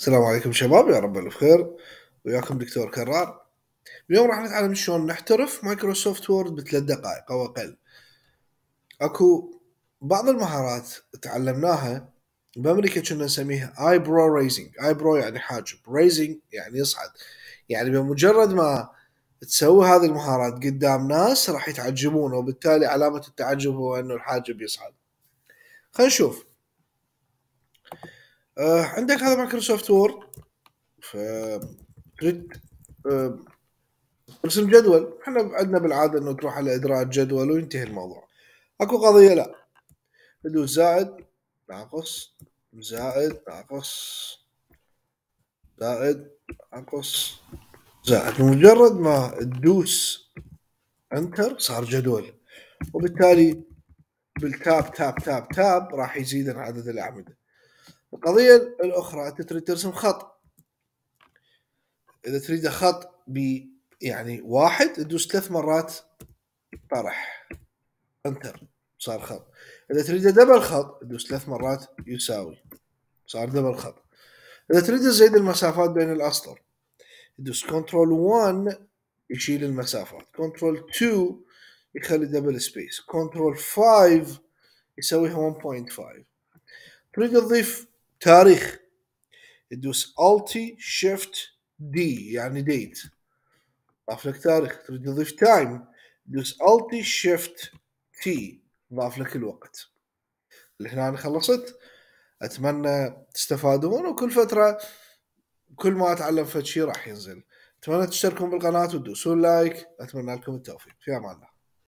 السلام عليكم شباب يا رب بخير وياكم دكتور كرار اليوم راح نتعلم شلون نحترف مايكروسوفت وورد بثلاث دقائق او اقل اكو بعض المهارات تعلمناها بامريكا كنا نسميها اي برو ريزنج اي برو يعني حاجب ريزنج يعني يصعد يعني بمجرد ما تسوي هذه المهارات قدام ناس راح يتعجبون وبالتالي علامه التعجب هو انه الحاجب يصعد خلينا نشوف آه عندك هذا مايكروسوفت وورد ف جد آه جدول احنا عندنا بالعاده انه تروح على ادراج جدول وينتهي الموضوع اكو قضيه لا تدوس زائد ناقص زائد ناقص زائد ناقص زائد بمجرد ما تدوس انتر صار جدول وبالتالي بالتاب تاب تاب تاب راح يزيد عدد الاعمده القضية الأخرى أنت تريد ترسم خط إذا تريد خط ب يعني واحد تدوس ثلاث مرات طرح انتر صار خط إذا تريد دبل خط تدوس ثلاث مرات يساوي صار دبل خط إذا تريد تزيد المسافات بين الأسطر تدوس كنترول 1 يشيل المسافات كنترول 2 يخلي دبل سبيس كنترول 5 يسويها 1.5 تريد تضيف تاريخ تدوس التي شيفت دي يعني ديت ضاف لك تاريخ تريد تضيف تايم تدوس التي شيفت تي ضاف لك الوقت هنا أنا خلصت اتمنى تستفادون وكل فتره كل ما اتعلم فد شيء راح ينزل اتمنى تشتركون بالقناه وتدوسون لايك اتمنى لكم التوفيق في امان الله